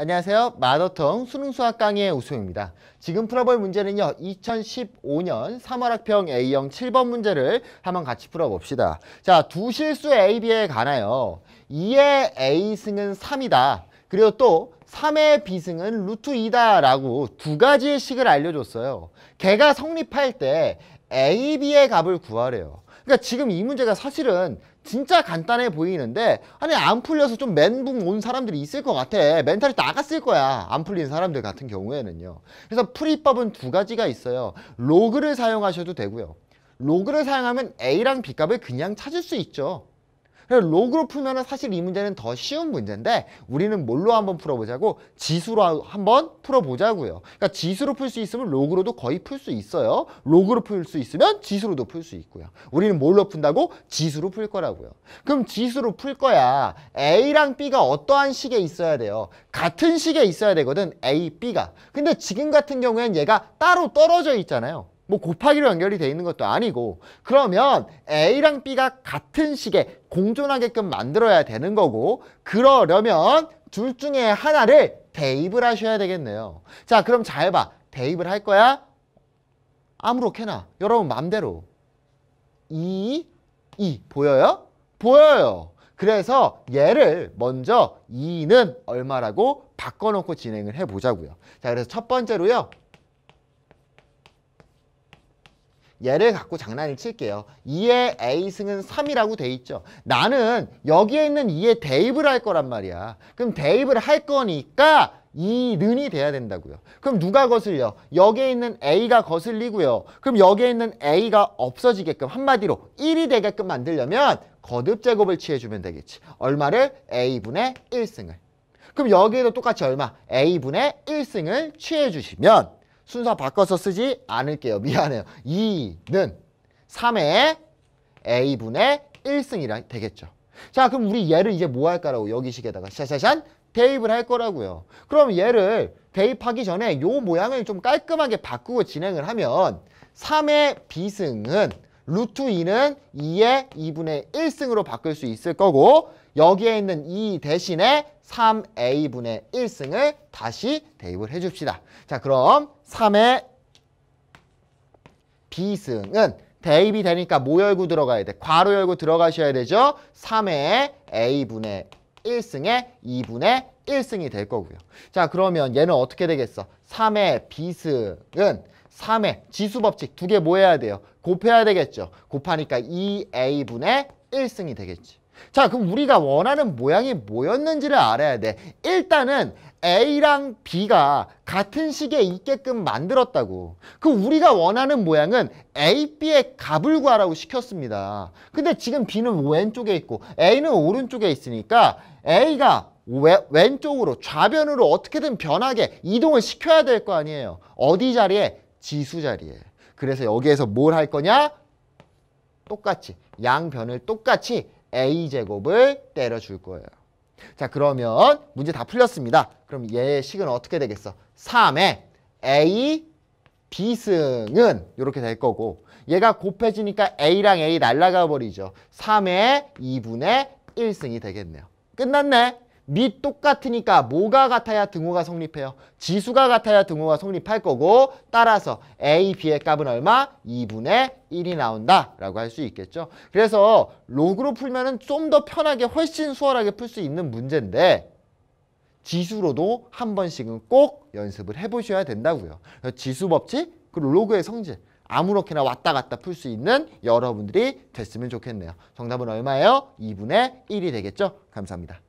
안녕하세요. 마더텅 수능 수학 강의 의 우수입니다. 지금 풀어볼 문제는요. 2015년 3월 학평 A형 7번 문제를 한번 같이 풀어봅시다. 자, 두 실수 A, B에 가나요. 2의 A승은 3이다. 그리고 또 3의 B승은 루트 2다 라고 두 가지의 식을 알려줬어요. 걔가 성립할 때 A, B의 값을 구하래요. 그러니까 지금 이 문제가 사실은 진짜 간단해 보이는데 아니 안 풀려서 좀 멘붕 온 사람들이 있을 것 같아 멘탈이 나갔을 거야 안 풀린 사람들 같은 경우에는요 그래서 풀이법은 두 가지가 있어요 로그를 사용하셔도 되고요 로그를 사용하면 A랑 B값을 그냥 찾을 수 있죠 로그로 풀면 사실 이 문제는 더 쉬운 문제인데 우리는 뭘로 한번 풀어보자고 지수로 한번 풀어보자고요. 그러니까 지수로 풀 수 있으면 로그로도 거의 풀 수 있어요. 로그로 풀 수 있으면 지수로도 풀 수 있고요. 우리는 뭘로 푼다고? 지수로 풀 거라고요. 그럼 지수로 풀 거야. A랑 B가 어떠한 식에 있어야 돼요? 같은 식에 있어야 되거든. A, B가. 근데 지금 같은 경우에는 얘가 따로 떨어져 있잖아요. 뭐 곱하기로 연결이 돼 있는 것도 아니고 그러면 A랑 B가 같은 식에 공존하게끔 만들어야 되는 거고 그러려면 둘 중에 하나를 대입을 하셔야 되겠네요. 자 그럼 잘 봐. 대입을 할 거야? 아무렇게나 여러분 맘대로 2, 2 보여요? 보여요. 그래서 얘를 먼저 2는 얼마라고 바꿔놓고 진행을 해보자고요. 자 그래서 첫 번째로요. 얘를 갖고 장난을 칠게요. 2의 A승은 3이라고 돼 있죠. 나는 여기에 있는 2에 대입을 할 거란 말이야. 그럼 대입을 할 거니까 이는이 돼야 된다고요. 그럼 누가 거슬려? 여기에 있는 A가 거슬리고요. 그럼 여기에 있는 A가 없어지게끔 한마디로 1이 되게끔 만들려면 거듭 제곱을 취해주면 되겠지. 얼마를? A분의 1승을. 그럼 여기에도 똑같이 얼마? A분의 1승을 취해주시면 순서 바꿔서 쓰지 않을게요. 미안해요. 2는 3의 A분의 1승이라 되겠죠. 자 그럼 우리 얘를 이제 뭐 할까라고 여기식에다가 샤샤샨 대입을 할 거라고요. 그럼 얘를 대입하기 전에 요 모양을 좀 깔끔하게 바꾸고 진행을 하면 3의 B승은 루트 2는 2의 2분의 1승으로 바꿀 수 있을 거고 여기에 있는 2 e 대신에 3a분의 1승을 다시 대입을 해줍시다. 자 그럼 3의 b승은 대입이 되니까 모 열고 들어가야 돼. 괄호 열고 들어가셔야 되죠. 3의 a분의 1승에 2분의 e 1승이 될 거고요. 자 그러면 얘는 어떻게 되겠어? 3의 b승은 3의 지수법칙 두 개 뭐 해야 돼요? 곱해야 되겠죠. 곱하니까 2a분의 1승이 되겠지. 자 그럼 우리가 원하는 모양이 뭐였는지를 알아야 돼 일단은 A랑 B가 같은 식에 있게끔 만들었다고 그 우리가 원하는 모양은 A, B의 값을 구하라고 시켰습니다 근데 지금 B는 왼쪽에 있고 A는 오른쪽에 있으니까 A가 왜, 왼쪽으로 좌변으로 어떻게든 변하게 이동을 시켜야 될 거 아니에요 어디 자리에? 지수 자리에 그래서 여기에서 뭘 할 거냐? 똑같이 양변을 똑같이 a제곱을 때려줄 거예요. 자 그러면 문제 다 풀렸습니다. 그럼 얘의 식은 어떻게 되겠어? 3의 a b승은 이렇게 될 거고 얘가 곱해지니까 a랑 a 날라가 버리죠. 3의 2분의 1승이 되겠네요. 끝났네. 밑 똑같으니까 뭐가 같아야 등호가 성립해요? 지수가 같아야 등호가 성립할 거고 따라서 A, B의 값은 얼마? 2분의 1이 나온다 라고 할 수 있겠죠. 그래서 로그로 풀면 은좀 더 편하게 훨씬 수월하게 풀 수 있는 문제인데 지수로도 한 번씩은 꼭 연습을 해보셔야 된다고요. 지수 법칙 그리고 로그의 성질 아무렇게나 왔다 갔다 풀 수 있는 여러분들이 됐으면 좋겠네요. 정답은 얼마예요? 2분의 1이 되겠죠. 감사합니다.